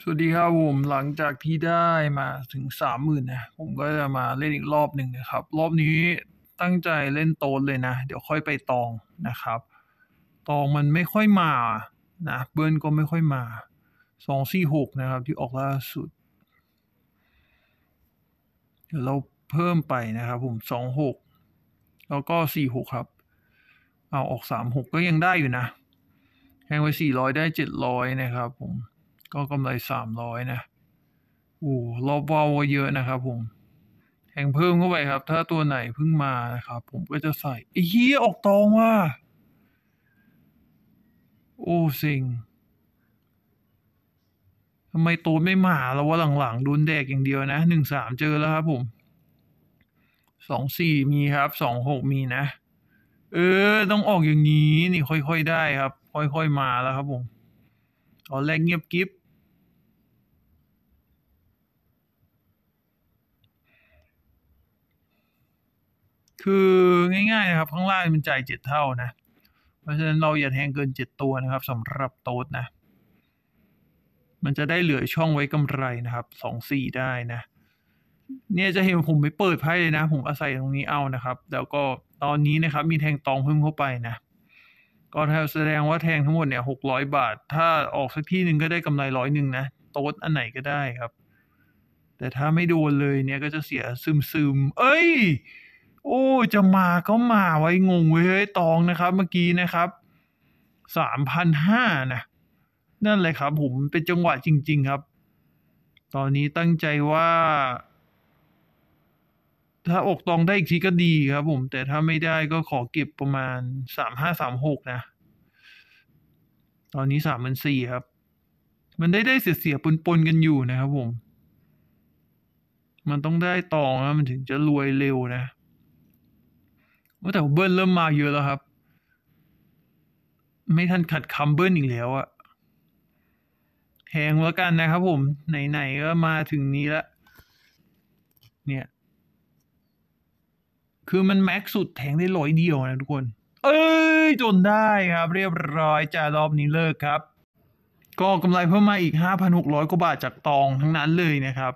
สวัสดีครับผมหลังจากที่ได้มาถึงสามหมื่นนะผมก็จะมาเล่นอีกรอบหนึ่งนะครับ รอบนี้ตั้งใจเล่นโตนเลยนะ เดี๋ยวค่อยไปตองนะครับ ตองมันไม่ค่อยมานะเบิร์นก็ไม่ค่อยมาสองสี่หกนะครับ ที่ออกล่าสุด เดี๋ยวเราเพิ่มไปนะครับผมสองหกแล้วก็สี่หกครับเอาออกสามหกก็ยังได้อยู่นะแทงไว้สี่ร้อยได้เจ็ดร้อยนะครับผมก็กำไรสามร้อยนะโอ้รอบวาวเยอะนะครับผมแห่งเพิ่มเข้าไปครับ ถ้าตัวไหนเพิ่งมานะครับ ผมก็จะใส่ไอ้เหี้ยออกตองว่ะโอ้สิงทำไมโตไม่มาแล้วว่าหลังๆโดนแดกอย่างเดียวนะหนึ่งสามเจอแล้วครับ ผมสองสี่มีครับสองหกมีนะเออ ต้องออกอย่างนี้นี่ค่อยๆได้ ครับ ค่อยๆมาแล้วครับ ผมตอนแรกเงียบกิฟคือ ง่ายๆนะครับ ข้างล่างมันจ่ายเจ็ดเท่านะ เพราะฉะนั้นเราอย่าแทงเกินเจ็ดตัวนะครับสำหรับโต๊ดนะ มันจะได้เหลือช่องไว้กำไรนะครับสองสี่ได้นะ เนี่ยจะเห็นผมไม่เปิดไพ่เลยนะ ผมอาศัยตรงนี้เอานะครับ แล้วก็ตอนนี้นะครับ มีแทงตองเพิ่มเข้าไปนะ ก็แสดงว่าแทงทั้งหมดเนี่ยหกร้อยบาทถ้าออกสักที่หนึ่งก็ได้กำไรร้อยหนึ่งนะโต๊ดอันไหนก็ได้ครับ แต่ถ้าไม่โดนเลยเนี่ยก็จะเสียซึมซึมเอ้ยโอ้ จะมาก็มาไว้งงเว้ยตองนะครับ เมื่อกี้นะครับสามพันห้านะนั่นเลยครับผมเป็นจังหวะจริง ๆครับ ตอนนี้ตั้งใจว่า ถ้าอกตองได้อีกทีก็ดีครับผมแต่ถ้าไม่ได้ก็ขอเก็บประมาณสามห้าสามหกนะตอนนี้สามพันสี่ครับ มันได้ได้เสียๆปนๆกันอยู่นะครับผม มันต้องได้ตองนะมันถึงจะรวยเร็วนะว่าแต่เบิ้ลเริ่มมาเยอะแล้วครับ ไม่ทันขัดคำเบิ้ลอีกแล้วอะแทงแล้วกันนะครับผม ไหนๆ ก็มาถึงนี้ละ เนี่ย คือมันแม็กสุดแทงได้ร้อยเดียวนะทุกคน เอ้ย จนได้ครับ เรียบร้อยจ่ารอบนี้เลิกครับ ก็กำไรเพิ่มมาอีก 5,600กว่าบาทจากตองทั้งนั้นเลยนะครับ